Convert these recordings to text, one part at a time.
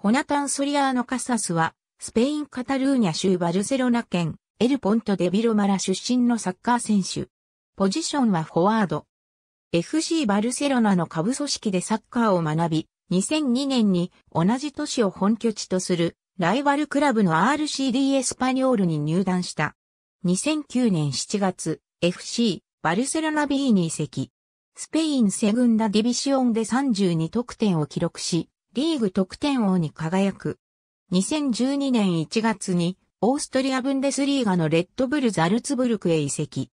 ホナタン・ソリアーノ・カサスは、スペイン・カタルーニャ州バルセロナ県、エルポント・デビロマラ出身のサッカー選手。ポジションはフォワード。FC バルセロナの下部組織でサッカーを学び、2002年に同じ都市を本拠地とするライバルクラブの RCD エスパニョールに入団した。2009年7月、FC バルセロナ B に移籍。スペインセグンダディビシオンで32得点を記録し、リーグ得点王に輝く。2012年1月にオーストリア・ブンデスリーガのレッドブル・ザルツブルクへ移籍。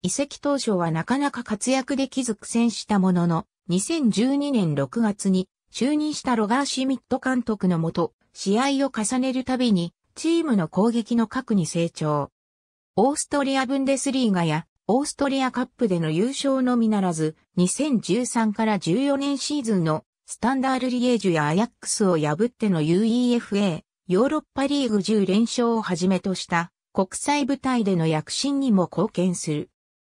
移籍当初はなかなか活躍できず苦戦したものの、2012年6月に就任したロガー・シュミット監督のもと、試合を重ねるたびに、チームの攻撃の核に成長。オーストリア・ブンデスリーガや、オーストリアカップでの優勝のみならず、2013から14年シーズンのスタンダールリエージュやアヤックスを破っての UEFA、ヨーロッパリーグ10連勝をはじめとした国際舞台での躍進にも貢献する。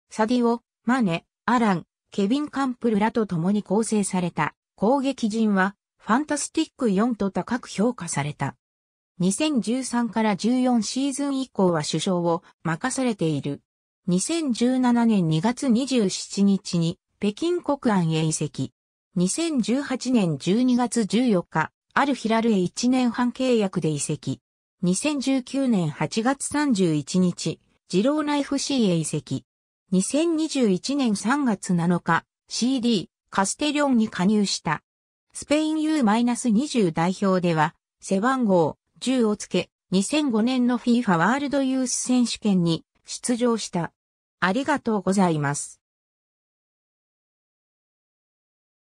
サディオ、マネ、アラン、ケビン・カンプルらと共に構成された攻撃陣はファンタスティック4と高く評価された。2013から14シーズン以降は首相を任されている。2017年2月27日に北京国安へ移籍。2018年12月14日、アルヒラルへ1年半契約で移籍。2019年8月31日、ジローナ FC へ移籍。2021年3月7日、CD、カステリョンに加入した。スペイン U-20 代表では、背番号10をつけ、2005年の FIFA ワールドユース選手権に出場した。ありがとうございます。